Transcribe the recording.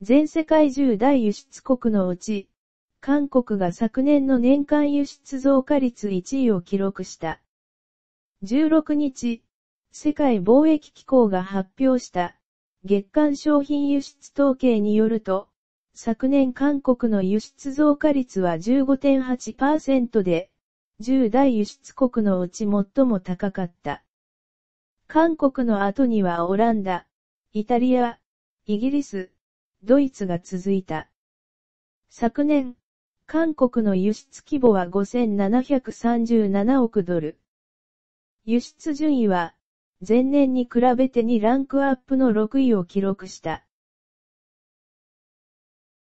全世界10大輸出国のうち、韓国が昨年の年間輸出増加率1位を記録した。16日、世界貿易機構が発表した月間商品輸出統計によると、昨年韓国の輸出増加率は15.8%で、10大輸出国のうち最も高かった。韓国の後にはオランダ、イタリア、イギリス、ドイツが続いた。昨年、韓国の輸出規模は5737億ドル。輸出順位は、前年に比べて2ランクアップの6位を記録した。